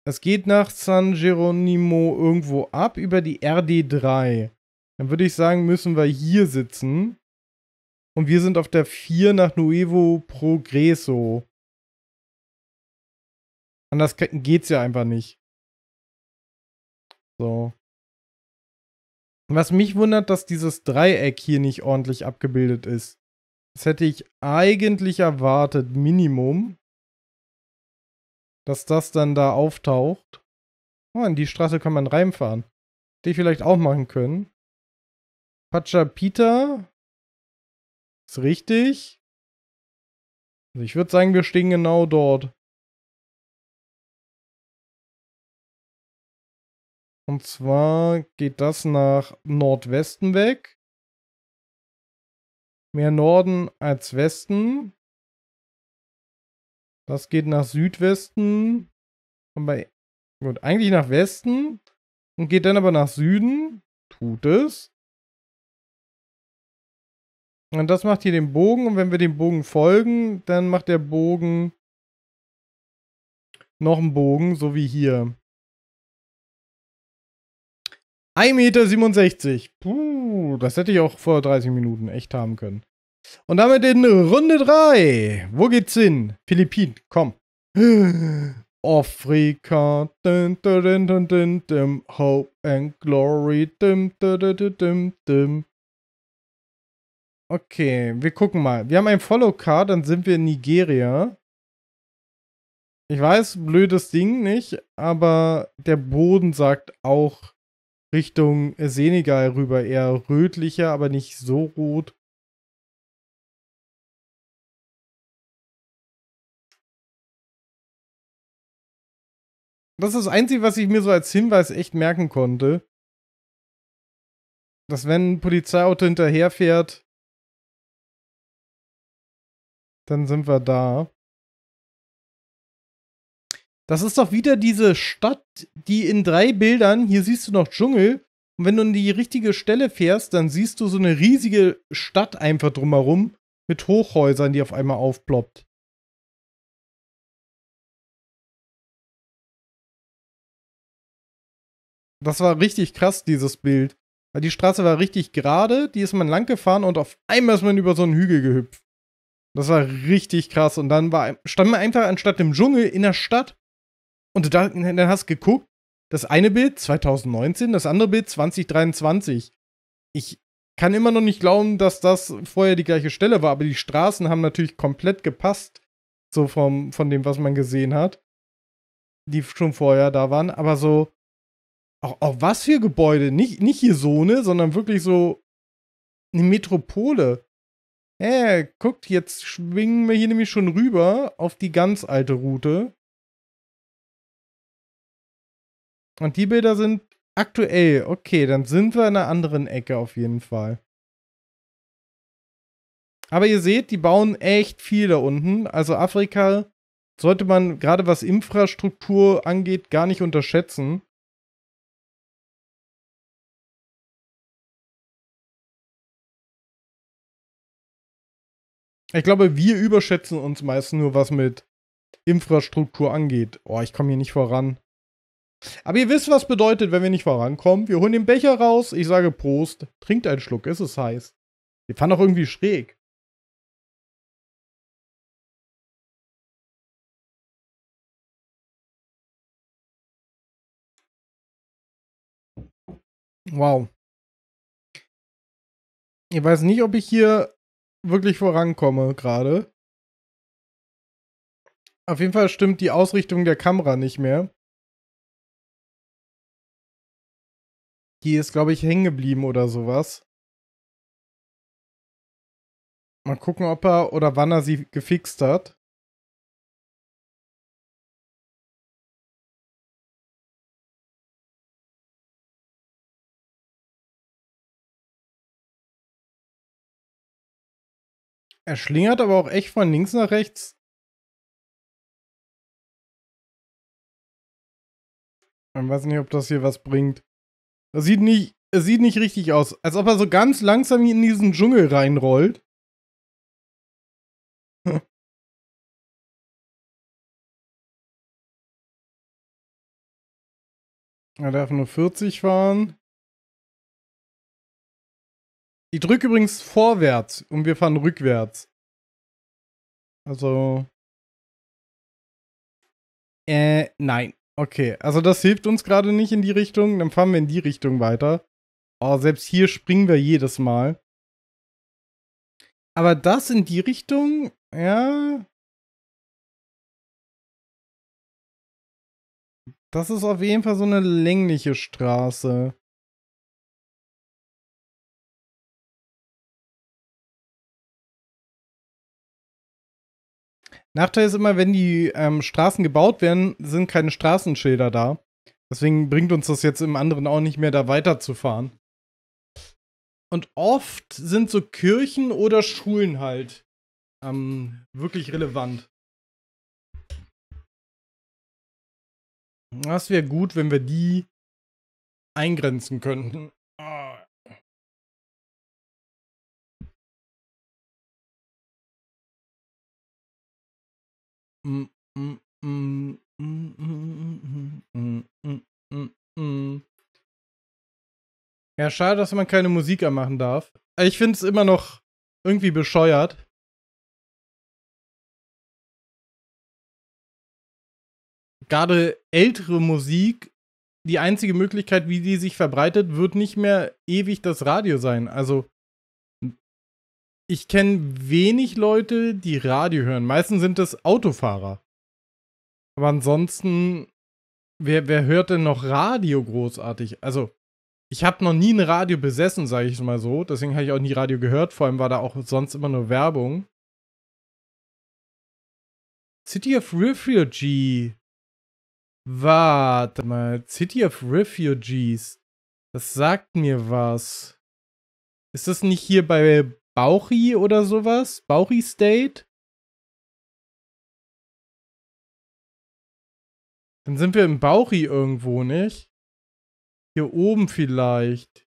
Es geht nach San Geronimo irgendwo ab über die RD3. Dann würde ich sagen, müssen wir hier
sitzen. Und wir sind auf der 4 nach Nuevo Progreso. Anders geht's ja einfach nicht. So. Was mich wundert, dass dieses Dreieck hier
nicht ordentlich abgebildet ist. Das hätte ich eigentlich erwartet, Minimum, dass das dann da auftaucht. Oh, in die Straße
kann man reinfahren. Hätte ich vielleicht auch machen können. Pachapita. Ist richtig. Also ich würde sagen, wir stehen genau dort. Und zwar geht das nach Nordwesten weg. Mehr Norden als Westen. Das geht nach Südwesten. Aber gut, eigentlich nach Westen.
Und geht dann aber nach Süden. Tut es. Und das macht hier den Bogen. Und wenn wir dem Bogen folgen, dann macht der Bogen
noch einen Bogen, so wie hier. 1,67 Meter. Puh, das hätte ich auch vor 30
Minuten echt haben können. Und damit in Runde 3. Wo geht's hin? Philippinen, komm. Afrika, dun, dun, dun, dun, dun, Hope and Glory, dun, dun, dun, dun, dun. Okay, wir gucken mal. Wir haben ein follow card dann sind wir in Nigeria. Ich weiß, blödes Ding nicht, aber der Boden
sagt auch Richtung Senegal rüber. Eher rötlicher, aber nicht so rot. Das ist das Einzige, was ich mir so als Hinweis echt merken konnte. Dass wenn ein Polizeiauto hinterherfährt, dann sind wir da. Das ist doch wieder diese Stadt, die in drei
Bildern, hier siehst du noch Dschungel, und wenn du in die richtige Stelle fährst, dann siehst du so eine riesige
Stadt einfach drumherum mit Hochhäusern, die auf einmal aufploppt. Das war richtig krass, dieses Bild. Weil die Straße war richtig gerade, die ist man lang
gefahren und auf einmal ist man über so einen Hügel gehüpft. Das war richtig krass. Und dann war, stand man einfach anstatt im Dschungel in der Stadt und da, dann hast du geguckt, das eine Bild 2019, das andere Bild 2023. Ich kann immer noch nicht glauben, dass das vorher die gleiche Stelle war, aber die Straßen haben natürlich komplett gepasst, so vom, von dem, was man gesehen hat, die schon vorher da waren. Aber so, auch, auch was für Gebäude, nicht, nicht hier so ne, sondern wirklich so eine Metropole. Hä, hey, guckt, jetzt schwingen wir hier nämlich schon rüber auf die ganz alte Route. Und die Bilder sind aktuell. Okay, dann sind wir in einer anderen Ecke auf jeden Fall. Aber ihr seht, die bauen echt viel da unten. Also Afrika
sollte man gerade was Infrastruktur angeht gar nicht unterschätzen. Ich glaube, wir überschätzen uns meist nur, was mit
Infrastruktur angeht. Oh, ich komme hier nicht voran. Aber ihr wisst, was bedeutet, wenn wir nicht vorankommen. Wir holen den Becher raus, ich sage Prost, trinkt einen Schluck, ist es heiß.
Wir fahren doch irgendwie schräg. Wow. Ich weiß nicht, ob ich hier wirklich vorankomme gerade. Auf jeden Fall stimmt die Ausrichtung der Kamera nicht mehr. die ist, glaube ich, hängen geblieben oder sowas. Mal gucken, ob er oder wann er sie gefixt hat. Er schlingert aber auch echt von links nach rechts. Ich weiß nicht, ob das hier was bringt. Das sieht nicht, das sieht nicht richtig aus. Als ob er so ganz langsam in diesen Dschungel reinrollt. er darf nur 40 fahren. Ich drücke übrigens vorwärts und wir fahren rückwärts. Also.
Äh, nein. Okay, also das hilft uns gerade nicht in die Richtung. Dann fahren wir in die Richtung weiter. Oh, selbst hier springen wir jedes Mal.
Aber das in die Richtung, ja. Das ist auf jeden Fall so eine längliche Straße. Nachteil ist immer,
wenn die ähm, Straßen gebaut werden, sind keine Straßenschilder da. Deswegen bringt uns das jetzt im anderen auch nicht mehr, da weiterzufahren. Und oft sind so
Kirchen oder Schulen halt ähm, wirklich relevant. Das wäre gut, wenn wir die eingrenzen könnten. Ah. Ja, schade, dass man keine Musik anmachen darf. Ich finde es immer noch irgendwie bescheuert. Gerade ältere Musik, die einzige
Möglichkeit, wie die sich verbreitet, wird nicht mehr ewig das Radio sein. Also ich kenne wenig Leute, die Radio hören. Meistens sind das Autofahrer. Aber ansonsten, wer, wer hört denn noch Radio großartig? Also, ich habe noch nie ein Radio besessen, sage ich es mal so. Deswegen habe ich auch nie Radio gehört. Vor allem war da auch sonst immer nur Werbung. City of Refugee. Warte mal. City of Refugees. Das sagt mir was. Ist das nicht hier bei
Bauchi oder sowas. Bauchi State. Dann sind wir im Bauchi irgendwo, nicht? Hier oben vielleicht.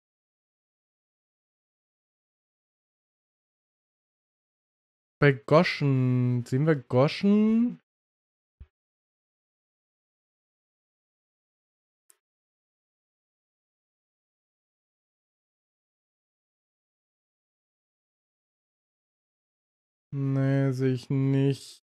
Bei Goschen. Sehen wir Goschen? Nee, sehe ich nicht.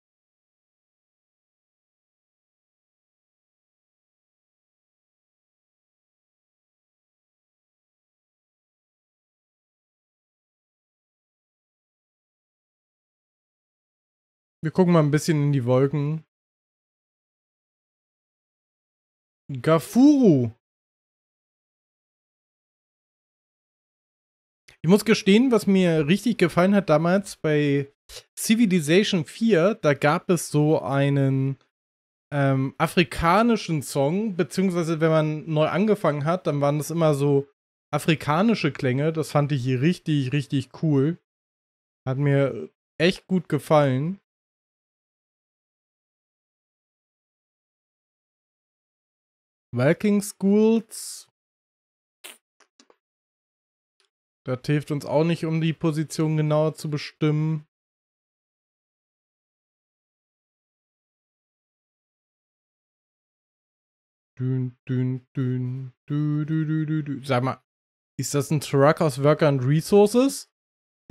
Wir gucken mal ein bisschen in die Wolken. Gafuru. Ich muss gestehen, was mir
richtig gefallen hat damals bei Civilization 4, da gab es so einen ähm, afrikanischen Song, beziehungsweise wenn man neu angefangen hat, dann waren das immer so afrikanische Klänge. Das fand ich hier richtig, richtig cool.
Hat mir echt gut gefallen. Walking Schools Das hilft uns auch nicht, um die Position genauer zu bestimmen. Dün, dün, dün, dü, dü, dü, dü, dü. Sag mal, ist das ein Truck aus Worker and Resources?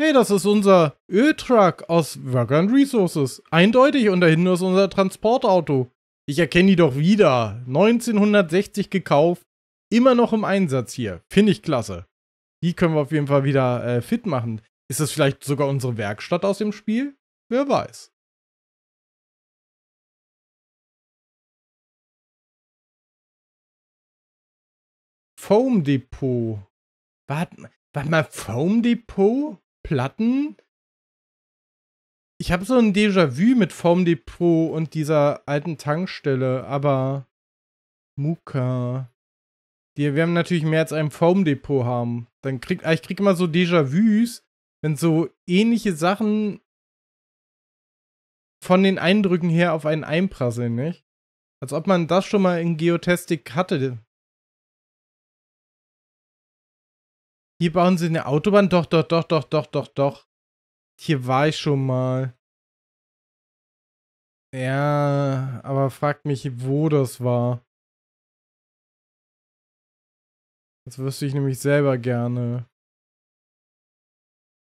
Nee, hey, das ist unser Öltruck aus Worker and Resources. Eindeutig, und dahinter ist unser Transportauto. Ich erkenne die doch wieder. 1960 gekauft, immer noch im Einsatz hier. Finde ich klasse. Die können wir auf jeden Fall wieder äh, fit machen. Ist das
vielleicht sogar unsere Werkstatt aus dem Spiel? Wer weiß. Foam Depot. Warte, warte mal, Foam Depot?
Platten? Ich habe so ein Déjà-vu mit Foam Depot und dieser alten Tankstelle, aber Muka. Die, wir haben natürlich mehr als ein Foam Depot haben dann krieg, ah, ich krieg immer so Déjà-vus, wenn so ähnliche Sachen von den Eindrücken her auf einen einprasseln, nicht? Als ob man das schon mal in Geotestik hatte.
Hier bauen sie eine Autobahn? Doch, doch, doch, doch, doch, doch, doch. Hier war ich schon mal. Ja, aber fragt mich, wo das war. Das wüsste ich nämlich selber gerne.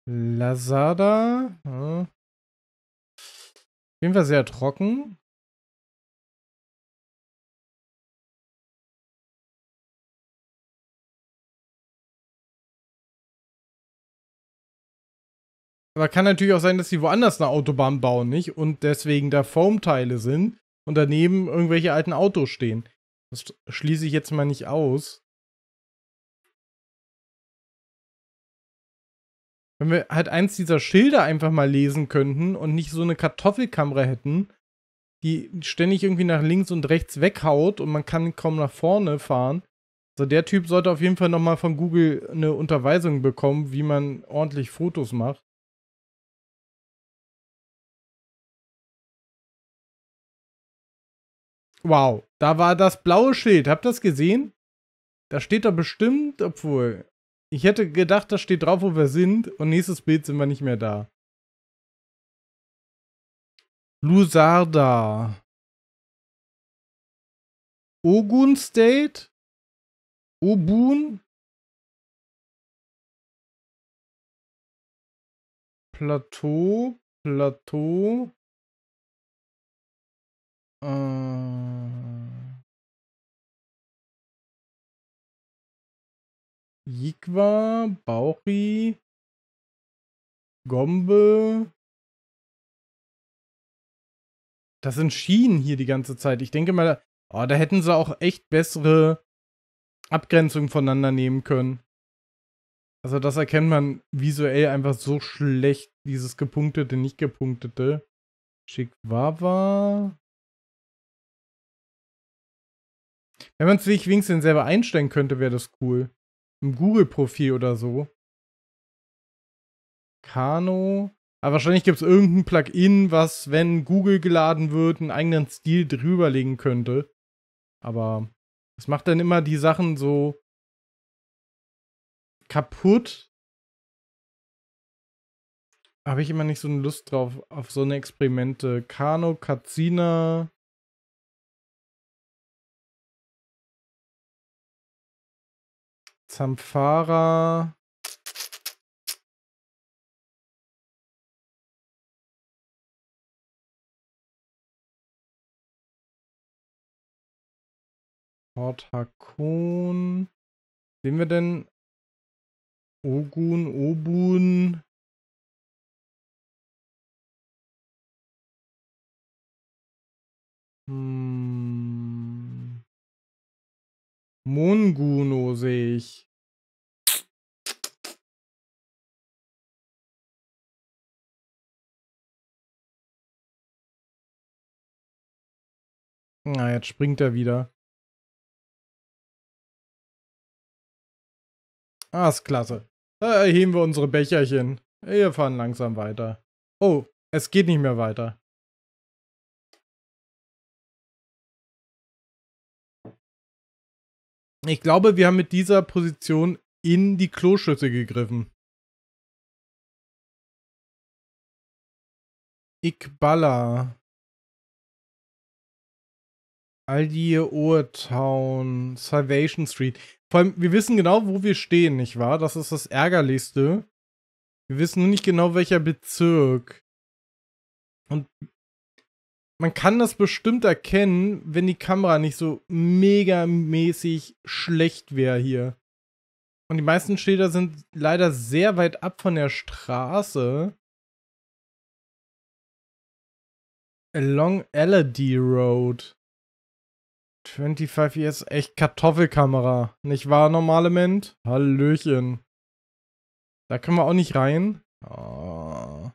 Lazada. Auf jeden Fall sehr trocken. Aber kann natürlich auch sein, dass sie woanders eine Autobahn bauen, nicht? Und deswegen da Foam-Teile sind und daneben irgendwelche alten Autos stehen. Das schließe ich jetzt mal nicht aus. wenn wir halt eins dieser Schilder einfach mal lesen könnten und nicht so eine Kartoffelkamera hätten,
die ständig irgendwie nach links und rechts weghaut und man kann kaum nach vorne fahren. Also
der Typ sollte auf jeden Fall nochmal von Google eine Unterweisung bekommen, wie man ordentlich Fotos macht. Wow, da war das blaue Schild. Habt ihr das gesehen?
Da steht da bestimmt, obwohl. Ich hätte gedacht, da steht drauf, wo wir sind und nächstes Bild sind
wir nicht mehr da. Lusarda. Ogun State? Obun? Plateau, Plateau. Äh. Jigwa, Bauchi, Gombe. Das sind Schienen hier die ganze Zeit. Ich denke mal, oh, da hätten sie auch echt bessere
Abgrenzungen voneinander nehmen können. Also das erkennt man visuell einfach so schlecht. Dieses gepunktete, nicht gepunktete. Chikwava.
Wenn man es sich wenigstens selber einstellen könnte, wäre das cool im Google-Profil oder so.
Kano. Aber wahrscheinlich gibt es irgendein Plugin, was, wenn Google geladen wird, einen eigenen
Stil drüberlegen könnte. Aber es macht dann immer die Sachen so kaputt. Habe ich immer nicht so eine Lust drauf, auf so eine Experimente. Kano, Katzina, Zamfara. Port Hakon. Sehen wir denn Ogun, Obun? Hm. Munguno sehe ich. Na, ah, jetzt springt er wieder. Ah, ist klasse. Da erheben wir unsere Becherchen. Wir fahren langsam weiter. Oh, es geht nicht mehr weiter. Ich glaube, wir haben mit dieser Position in die Kloschüsse gegriffen. Iqbala. Aldi Urtown, Salvation Street.
Vor allem, wir wissen genau, wo wir stehen, nicht wahr? Das ist das Ärgerlichste. Wir wissen nur nicht genau, welcher Bezirk. Und man kann das bestimmt erkennen, wenn die Kamera nicht so megamäßig schlecht wäre hier. Und die meisten Schilder sind leider sehr weit ab von der Straße.
Along Elodie Road. 25 Years, echt Kartoffelkamera. Nicht wahr, normale Ment? Hallöchen. Da können wir auch nicht rein. Oh.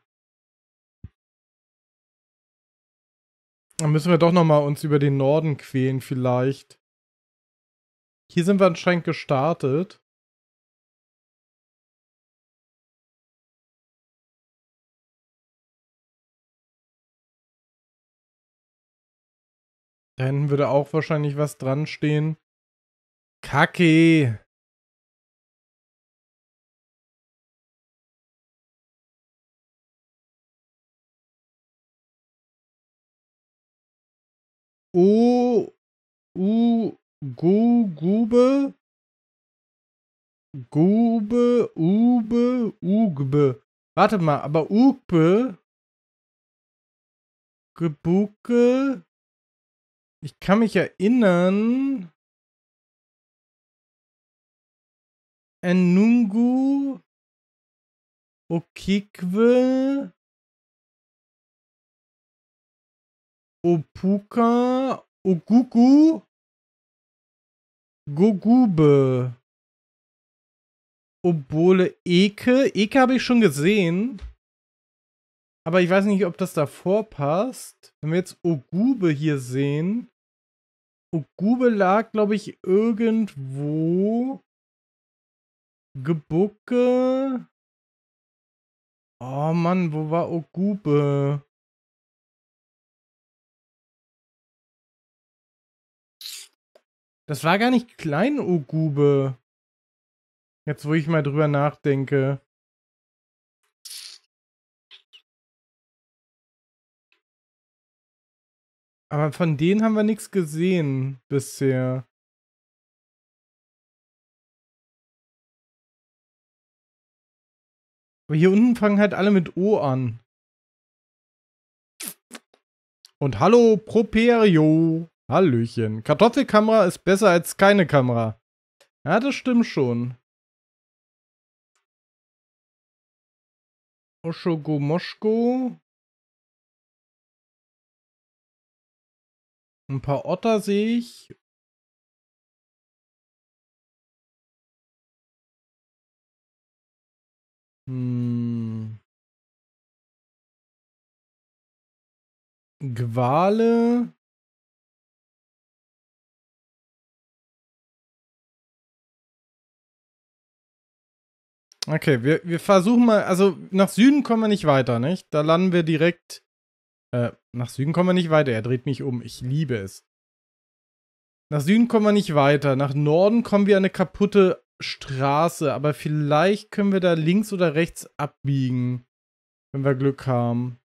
Dann müssen wir doch nochmal uns über den Norden quälen vielleicht. Hier sind wir anscheinend gestartet. Da hinten würde auch wahrscheinlich was dran stehen. Kacke. O U Gu Gube Gube Ube Ugbe. Warte mal, aber Ugbe Gebuke Ich kann mich erinnern Enungu Okikwe Opuka, Ogugu, Gogube, Obole Eke. Eke habe ich schon gesehen.
Aber ich weiß nicht, ob das davor passt. Wenn wir jetzt Ogube
hier sehen. Ogube lag, glaube ich, irgendwo. Gebucke. Oh Mann, wo war Ogube? Das war gar nicht klein Ogube. Jetzt, wo ich mal drüber nachdenke. Aber von denen haben wir nichts gesehen bisher. Aber hier unten fangen halt alle mit O an. Und hallo, Properio. Hallöchen. Kartoffelkamera ist besser als keine Kamera. Ja, das stimmt schon. Oshogomoschko. Ein paar Otter sehe ich. Hm. Gwale. Okay, wir, wir versuchen mal, also nach Süden
kommen wir nicht weiter, nicht? Da landen wir direkt. Äh, nach Süden kommen wir nicht weiter. Er dreht mich um. Ich liebe es. Nach Süden kommen wir nicht weiter. Nach Norden kommen wir an eine kaputte Straße. Aber vielleicht können wir da links oder rechts abbiegen.
Wenn wir Glück haben.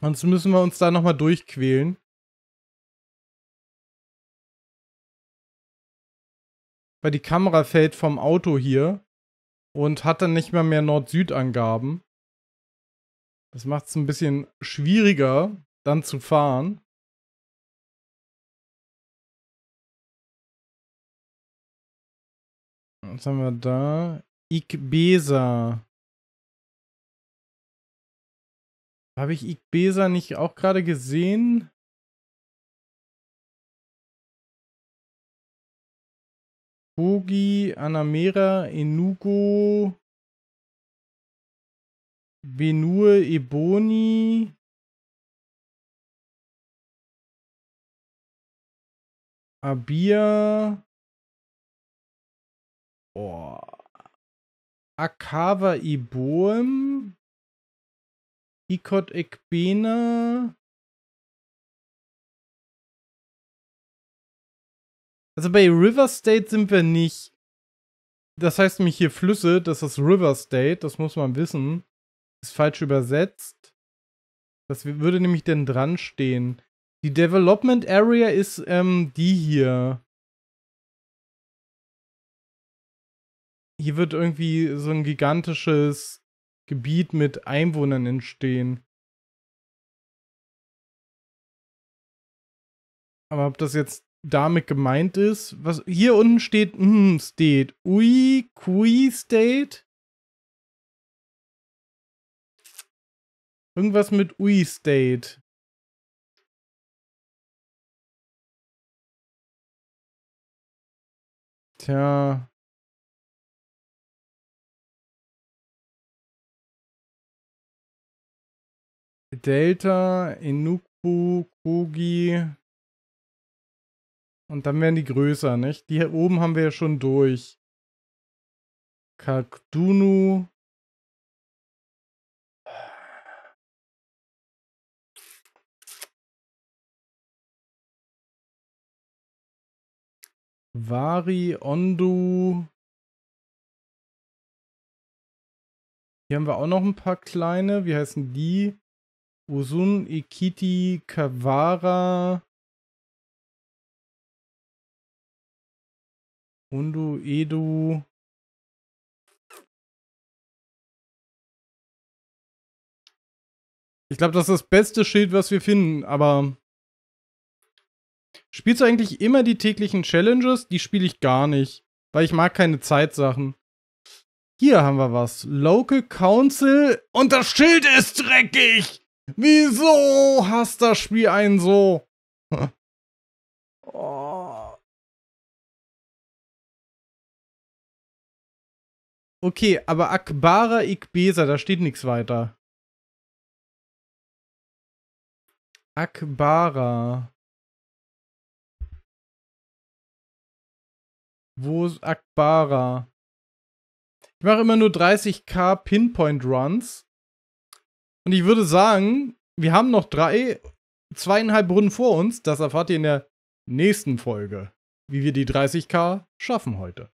Sonst müssen wir uns da nochmal durchquälen. Weil die Kamera fällt vom Auto hier und hat dann nicht mehr mehr Nord-Süd-Angaben. Das macht es ein bisschen schwieriger, dann zu fahren. Was haben wir da? Ikbesa. Habe ich Ikbesa nicht auch gerade gesehen? Bogi, Anamera, Enugo, Benue, Eboni. Abia. Oh. Akawa Iboem. Ikot Ekbena. Also bei River State sind wir nicht.
Das heißt nämlich hier Flüsse, das ist River State, das muss man wissen. Ist falsch übersetzt. Das würde nämlich denn dran stehen. Die Development Area ist ähm, die hier.
Hier wird irgendwie so ein gigantisches Gebiet mit Einwohnern entstehen. Aber ob das jetzt damit gemeint ist. Was hier unten steht mm, hm, State. Ui, Kui State. Irgendwas mit Ui State. Tja. Delta, Enukbu, Kogi, und dann werden die größer, nicht? Die hier oben haben wir ja schon durch. Kakdunu. Vari, Ondu. Hier haben wir auch noch ein paar kleine. Wie heißen die? Usun, Ikiti, Kawara. Hundu, Edu. Ich glaube, das ist das beste Schild, was wir finden, aber.
Spielst du eigentlich immer die täglichen Challenges? Die spiele ich gar nicht, weil ich mag keine Zeitsachen. Hier haben wir was. Local Council
und das Schild ist dreckig. Wieso hasst das Spiel einen so? oh. Okay, aber Akbara Ikbesa, da steht nichts weiter. Akbara. Wo ist Akbara? Ich mache immer nur 30k Pinpoint Runs.
Und ich würde sagen, wir haben noch drei, zweieinhalb Runden vor
uns. Das erfahrt ihr in der nächsten Folge, wie wir die 30k schaffen heute.